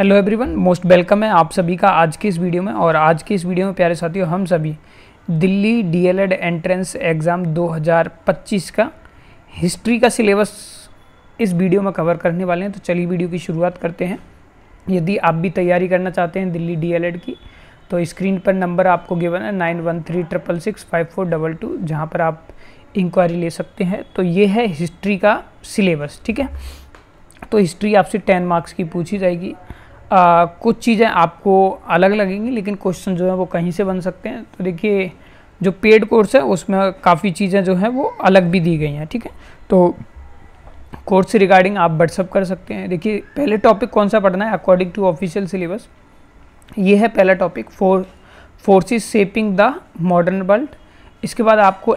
hello everyone most welcome है आप सभी का आज के इस वीडियो में और आज के इस वीडियो में प्यारे साथियों हम सभी दिल्ली डीएलएड एंट्रेंस एग्ज़ाम 2025 का हिस्ट्री का सिलेबस इस वीडियो में कवर करने वाले हैं तो चलिए वीडियो की शुरुआत करते हैं यदि आप भी तैयारी करना चाहते हैं दिल्ली डीएलएड की तो स्क्रीन पर नंबर आपको गिवन है nine one three triple six five four double two जहाँ पर आप इंक्वायरी ले सकते हैं तो ये है हिस्ट्री का सिलेबस ठीक है तो हिस्ट्री आपसे टेन मार्क्स की पूछी जाएगी आ, कुछ चीज़ें आपको अलग लगेंगी लेकिन क्वेश्चन जो है वो कहीं से बन सकते हैं तो देखिए जो पेड कोर्स है उसमें काफ़ी चीज़ें जो हैं वो अलग भी दी गई हैं ठीक है तो कोर्स रिगार्डिंग आप व्हाट्सअप कर सकते हैं देखिए पहले टॉपिक कौन सा पढ़ना है अकॉर्डिंग टू ऑफिशियल सिलेबस ये है पहला topic four forces shaping the modern world इसके बाद आपको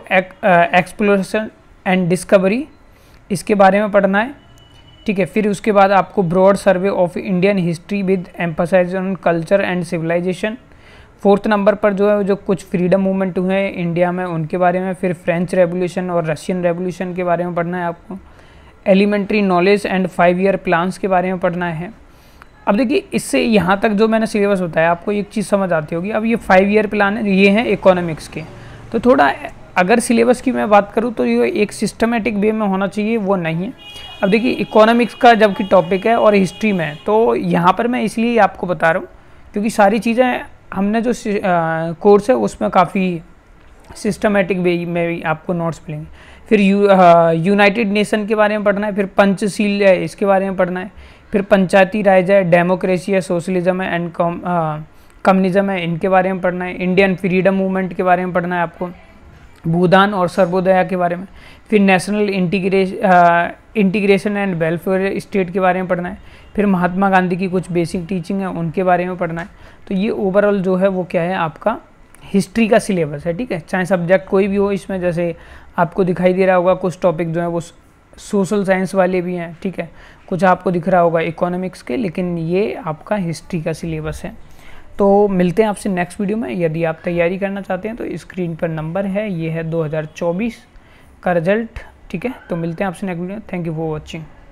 एक्सप्लोरेशन एंड डिस्कवरी इसके बारे में पढ़ना है ठीक है फिर उसके बाद आपको broad survey of Indian history with emphasis on culture and civilisation fourth number पर जो है जो कुछ फ्रीडम मूवमेंट हुए हैं इंडिया में उनके बारे में फिर फ्रेंच रेवोल्यूशन और रशियन रेवोल्यूशन के बारे में पढ़ना है आपको elementary knowledge and five year plans के बारे में पढ़ना है अब देखिए इससे यहाँ तक जो मैंने सिलेबस बताया आपको एक चीज़ समझ आती होगी अब ये फाइव ईयर प्लान ये हैं इकोनॉमिक्स के तो थोड़ा अगर सिलेबस की मैं बात करूँ तो ये एक सिस्टमेटिक वे में होना चाहिए वो नहीं है अब देखिए इकोनॉमिक्स का जबकि टॉपिक है और हिस्ट्री में है तो यहाँ पर मैं इसलिए आपको बता रहा हूँ क्योंकि सारी चीज़ें हमने जो कोर्स है उसमें काफ़ी सिस्टमेटिक वे में भी आपको नोट्स मिलेंगे फिर यू यूनाइटेड नेशन के बारे में पढ़ना है फिर पंचशील है इसके बारे में पढ़ना है फिर पंचायती राज है डेमोक्रेसी है सोशलिज्म है एंड कम्युनिज्म है इनके बारे में पढ़ना है इंडियन फ्रीडम मूवमेंट के बारे में पढ़ना है आपको भूदान और सर्वोदया के बारे में फिर national integration integration and welfare state के बारे में पढ़ना है फिर महात्मा गांधी की कुछ बेसिक टीचिंग है उनके बारे में पढ़ना है तो ये ओवरऑल जो है वो क्या है आपका हिस्ट्री का सिलेबस है ठीक है चाहे सब्जेक्ट कोई भी हो इसमें जैसे आपको दिखाई दे रहा होगा कुछ टॉपिक जो है वो सोशल साइंस वाले भी हैं ठीक है कुछ आपको दिख रहा होगा इकोनॉमिक्स के लेकिन ये आपका हिस्ट्री का सिलेबस है तो मिलते हैं आपसे नेक्स्ट वीडियो में यदि आप तैयारी करना चाहते हैं तो स्क्रीन पर नंबर है ये है 2024 का रिजल्ट ठीक है तो मिलते हैं आपसे next video thank you for watching